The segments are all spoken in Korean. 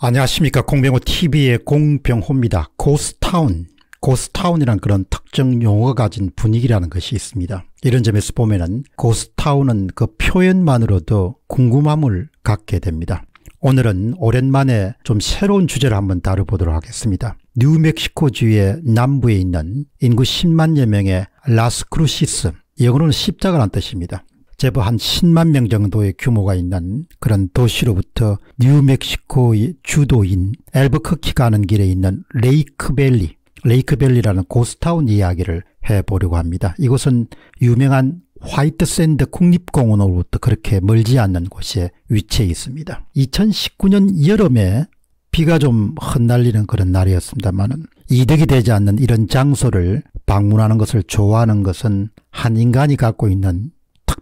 안녕하십니까 공병호 TV의 공병호입니다. 고스타운, 고스타운이란 그런 특정 용어 가진 가 분위기라는 것이 있습니다. 이런 점에서 보면은 고스타운은 그 표현만으로도 궁금함을 갖게 됩니다. 오늘은 오랜만에 좀 새로운 주제를 한번 다뤄보도록 하겠습니다. 뉴멕시코주의 남부에 있는 인구 10만여 명의 라스크루시스, 영어로는 십자가란 뜻입니다. 제법 한 10만 명 정도의 규모가 있는 그런 도시로부터 뉴멕시코의 주도인 엘버커키가 하는 길에 있는 레이크밸리, 레이크밸리라는 고스타운 이야기를 해보려고 합니다. 이곳은 유명한 화이트 샌드 국립공원으로부터 그렇게 멀지 않는 곳에 위치해 있습니다. 2019년 여름에 비가 좀 흩날리는 그런 날이었습니다만 이득이 되지 않는 이런 장소를 방문하는 것을 좋아하는 것은 한 인간이 갖고 있는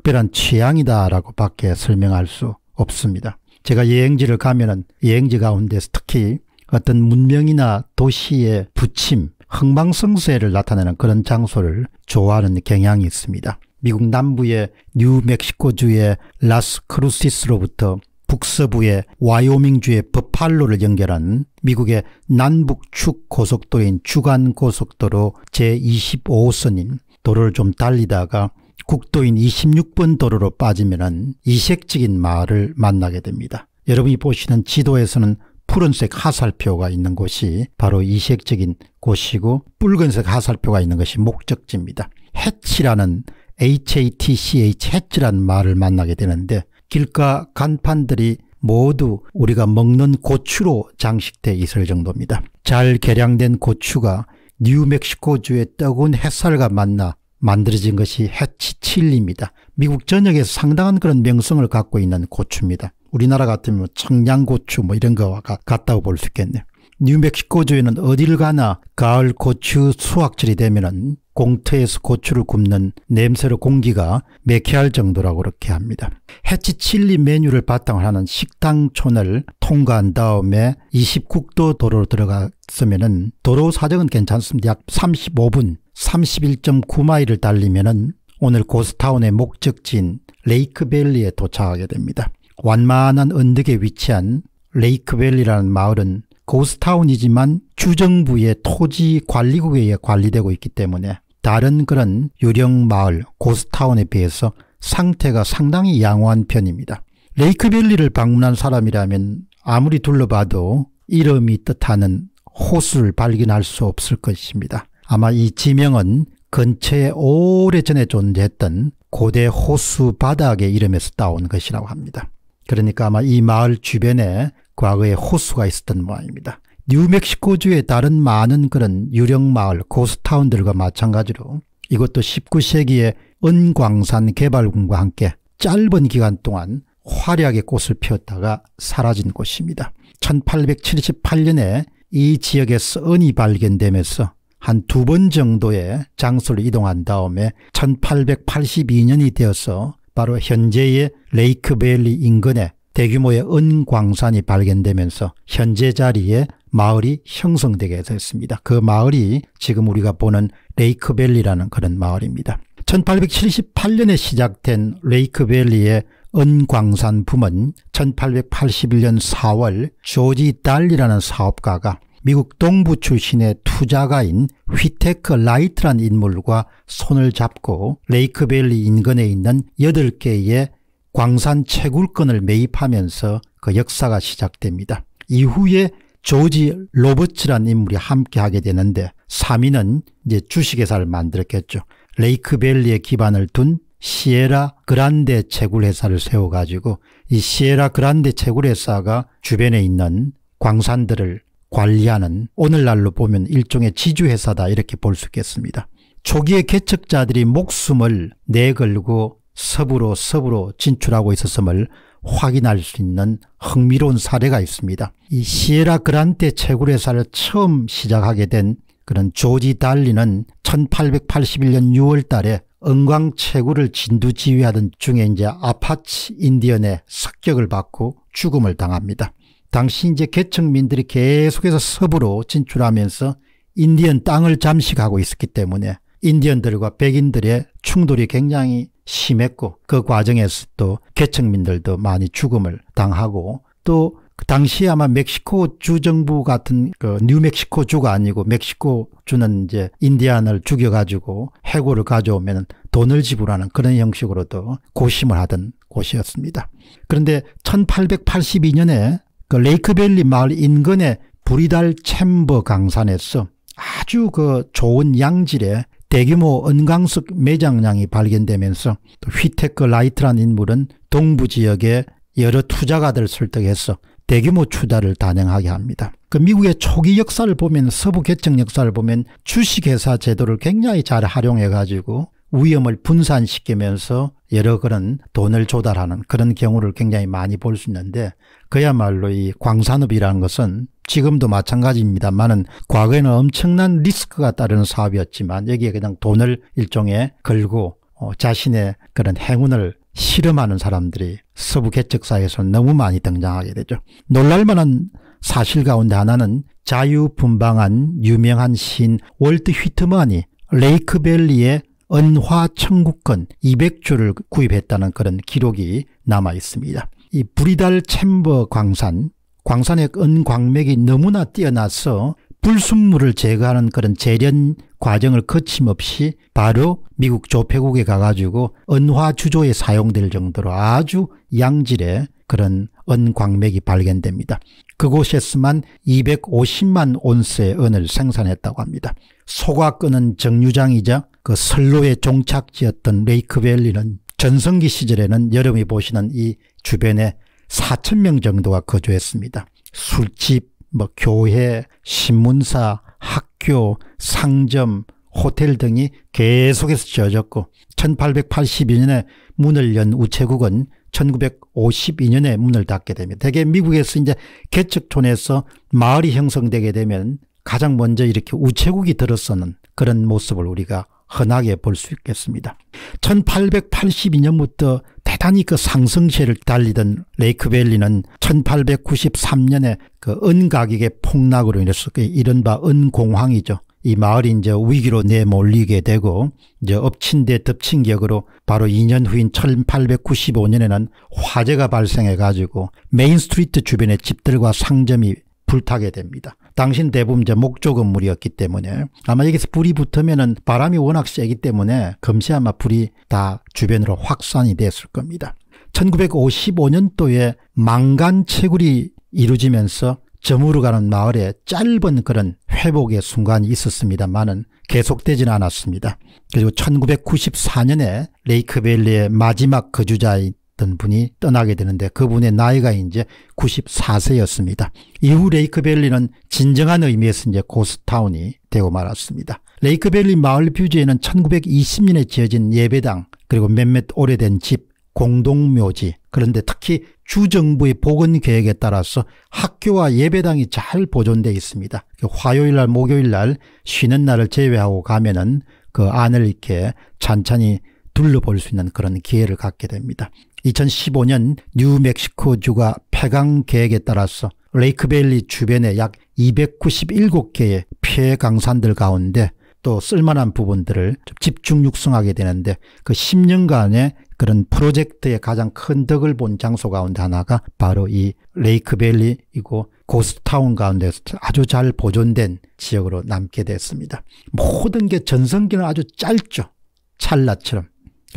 특별한 취향이다라고 밖에 설명할 수 없습니다. 제가 여행지를 가면은 여행지 가운데서 특히 어떤 문명이나 도시의 부침, 흥망성쇠를 나타내는 그런 장소를 좋아하는 경향이 있습니다. 미국 남부의 뉴멕시코주의 라스크루시스로부터 북서부의 와이오밍주의 버팔로를 연결한 미국의 남북축 고속도로인 주간고속도로 제25호선인 도로를 좀 달리다가 국도인 26번 도로로 빠지면 이색적인 마을을 만나게 됩니다. 여러분이 보시는 지도에서는 푸른색 하살표가 있는 곳이 바로 이색적인 곳이고 붉은색 하살표가 있는 것이 목적지입니다. 해치라는 HATCH 해치라는 말을 만나게 되는데 길가 간판들이 모두 우리가 먹는 고추로 장식돼 있을 정도입니다. 잘 계량된 고추가 뉴멕시코주의 뜨거운 햇살과 만나 만들어진 것이 해치칠리입니다. 미국 전역에서 상당한 그런 명성을 갖고 있는 고추입니다. 우리나라 같으면 뭐 청양고추 뭐 이런 거와 같다고 볼 수 있겠네요. 뉴멕시코주에는 어딜 가나 가을 고추 수확철이 되면은 공터에서 고추를 굽는 냄새로 공기가 매캐할 정도라고 그렇게 합니다. 해치 칠리 메뉴를 바탕으로 하는 식당촌을 통과한 다음에 29도 도로로 들어갔으면은 도로 사정은 괜찮습니다. 약 35분 31.9마일을 달리면 오늘 고스타운의 목적지인 레이크밸리에 도착하게 됩니다. 완만한 언덕에 위치한 레이크밸리라는 마을은 고스타운이지만 주정부의 토지 관리국에 의해 관리되고 있기 때문에 다른 그런 유령 마을 고스타운에 비해서 상태가 상당히 양호한 편입니다. 레이크밸리를 방문한 사람이라면 아무리 둘러봐도 이름이 뜻하는 호수를 발견할 수 없을 것입니다. 아마 이 지명은 근처에 오래전에 존재했던 고대 호수 바닥의 이름에서 따온 것이라고 합니다. 그러니까 아마 이 마을 주변에 과거에 호수가 있었던 모양입니다. 뉴멕시코주의 다른 많은 그런 유령마을 고스타운들과 마찬가지로 이것도 19세기에 은광산 개발군과 함께 짧은 기간 동안 화려하게 꽃을 피웠다가 사라진 곳입니다. 1878년에 이 지역에서 은이 발견되면서 한두번 정도의 장소를 이동한 다음에 1882년이 되어서 바로 현재의 레이크밸리 인근에 대규모의 은광산이 발견되면서 현재 자리에 마을이 형성되게 됐습니다. 그 마을이 지금 우리가 보는 레이크밸리라는 그런 마을입니다. 1878년에 시작된 레이크밸리의 은광산 붐은 1881년 4월 조지 달리라는 사업가가 미국 동부 출신의 투자가인 휘테크 라이트란 인물과 손을 잡고 레이크밸리 인근에 있는 8개의 광산 채굴권을 매입하면서 그 역사가 시작됩니다. 이후에 조지 로버츠란 인물이 함께하게 되는데 3인은 이제 주식회사를 만들었겠죠. 레이크밸리에 기반을 둔 시에라 그란데 채굴회사를 세워가지고 이 시에라 그란데 채굴회사가 주변에 있는 광산들을 관리하는 오늘날로 보면 일종의 지주회사다 이렇게 볼 수 있겠습니다. 초기의 개척자들이 목숨을 내걸고 서부로 서부로 진출하고 있었음을 확인할 수 있는 흥미로운 사례가 있습니다. 이 시에라 그란테 채굴회사를 처음 시작하게 된 그런 조지 달리는 1881년 6월 달에 은광 채굴을 진두 지휘하던 중에 이제 아파치 인디언의 습격을 받고 죽음을 당합니다. 당시 이제 개척민들이 계속해서 서부로 진출하면서 인디언 땅을 잠식하고 있었기 때문에 인디언들과 백인들의 충돌이 굉장히 심했고 그 과정에서 또개척민들도 많이 죽음을 당하고 또 그 당시 에 아마 멕시코 주 정부 같은 그 뉴멕시코 주가 아니고 멕시코 주는 이제 인디안을 죽여가지고 해고를 가져오면 돈을 지불하는 그런 형식으로도 고심을 하던 곳이었습니다. 그런데 1882년에 그 레이크밸리 마을 인근의 브리달 챔버 강산에서 아주 그 좋은 양질의 대규모 은광석 매장량이 발견되면서 휘테크 라이트라는 인물은 동부 지역의 여러 투자가들을 설득해서 대규모 투자를 단행하게 합니다. 그 미국의 초기 역사를 보면 서부 개척 역사를 보면 주식회사 제도를 굉장히 잘 활용해 가지고 위험을 분산시키면서 여러 그런 돈을 조달하는 그런 경우를 굉장히 많이 볼 수 있는데 그야말로 이 광산업이라는 것은 지금도 마찬가지입니다만은 과거에는 엄청난 리스크가 따르는 사업이었지만 여기에 그냥 돈을 일종의 걸고 어, 자신의 그런 행운을 실험하는 사람들이 서부 개척사에서는 너무 많이 등장하게 되죠. 놀랄만한 사실 가운데 하나는 자유분방한 유명한 시인 월드휘트먼이 레이크밸리의 은화청구권 200조를 구입했다는 그런 기록이 남아 있습니다. 이 브리달 챔버 광산, 광산의 은광맥이 너무나 뛰어나서 불순물을 제거하는 그런 재련 과정을 거침없이 바로 미국 조폐국에 가가지고 은화주조에 사용될 정도로 아주 양질의 그런 은광맥이 발견됩니다. 그곳에서만 250만 온스의 은을 생산했다고 합니다. 소가 끄는 정류장이자 그 선로의 종착지였던 레이크밸리는 전성기 시절에는 여름에 보시는 이 주변에 4천명 정도가 거주했습니다. 술집, 뭐 교회, 신문사, 학교, 상점, 호텔 등이 계속해서 지어졌고 1882년에 문을 연 우체국은 1952년에 문을 닫게 됩니다. 대개 미국에서 이제 개척촌에서 마을이 형성되게 되면 가장 먼저 이렇게 우체국이 들어서는 그런 모습을 우리가 흔하게 볼 수 있겠습니다. 1882년부터 대단히 그 상승세를 달리던 레이크밸리는 1893년에 그 은가격의 폭락으로 인해서 그 이른바 은공황이죠. 이 마을이 이제 위기로 내몰리게 되고 이제 엎친 데 덮친 격으로 바로 2년 후인 1895년에는 화재가 발생해 가지고 메인 스트리트 주변의 집들과 상점이 불타게 됩니다. 당신 대부분 이제 목조 건물이었기 때문에 아마 여기서 불이 붙으면은 바람이 워낙 세기 때문에 금세 아마 불이 다 주변으로 확산이 됐을 겁니다. 1955년도에 망간 채굴이 이루어지면서 점으로 가는 마을에 짧은 그런 회복의 순간이 있었습니다만은 계속되지는 않았습니다. 그리고 1994년에 레이크밸리의 마지막 거주자였던 분이 떠나게 되는데 그분의 나이가 이제 94세였습니다. 이후 레이크밸리는 진정한 의미에서 이제 고스타운이 되고 말았습니다. 레이크밸리 마을 뷰지에는 1920년에 지어진 예배당 그리고 몇몇 오래된 집, 공동묘지, 그런데 특히 주정부의 보건 계획에 따라서 학교와 예배당이 잘 보존돼 있습니다. 그 화요일 날, 목요일 날 쉬는 날을 제외하고 가면은 그 안을 이렇게 찬찬히 둘러볼 수 있는 그런 기회를 갖게 됩니다. 2015년 뉴멕시코주가 폐강 계획에 따라서 레이크밸리 주변에약 297개의 폐강산들 가운데 또 쓸만한 부분들을 집중 육성하게 되는데 그 10년간의 그런 프로젝트의 가장 큰 덕을 본 장소 가운데 하나가 바로 이 레이크밸리이고 고스타운 가운데서 아주 잘 보존된 지역으로 남게 됐습니다. 모든 게 전성기는 아주 짧죠. 찰나처럼.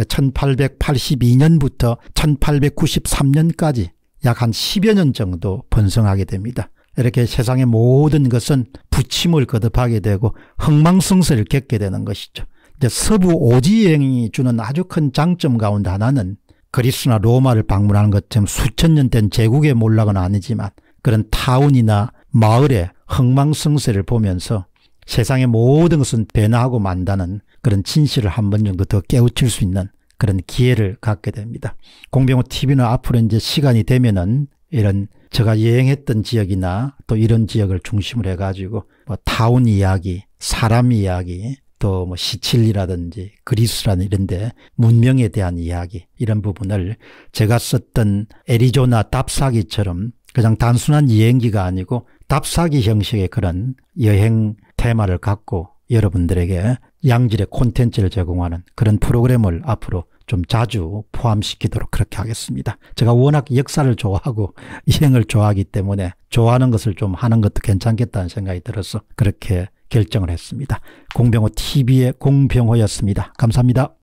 1882년부터 1893년까지 약 한 10여 년 정도 번성하게 됩니다. 이렇게 세상의 모든 것은 부침을 거듭하게 되고 흥망성쇠를 겪게 되는 것이죠. 이제 서부 오지행이 주는 아주 큰 장점 가운데 하나는 그리스나 로마를 방문하는 것처럼 수천 년 된 제국의 몰락은 아니지만 그런 타운이나 마을의 흥망성쇠를 보면서 세상의 모든 것은 변화하고 만다는 그런 진실을 한 번 정도 더 깨우칠 수 있는 그런 기회를 갖게 됩니다. 공병호 TV는 앞으로 이제 시간이 되면은 이런 제가 여행했던 지역이나 또 이런 지역을 중심으로 해가지고 뭐 타운 이야기, 사람 이야기, 또 뭐 시칠리라든지 그리스라는 이런데 문명에 대한 이야기 이런 부분을 제가 썼던 애리조나 답사기처럼 그냥 단순한 여행기가 아니고 답사기 형식의 그런 여행 테마를 갖고 여러분들에게 양질의 콘텐츠를 제공하는 그런 프로그램을 앞으로 좀 자주 포함시키도록 그렇게 하겠습니다. 제가 워낙 역사를 좋아하고 여행을 좋아하기 때문에 좋아하는 것을 좀 하는 것도 괜찮겠다는 생각이 들어서 그렇게 결정을 했습니다. 공병호 TV의 공병호였습니다. 감사합니다.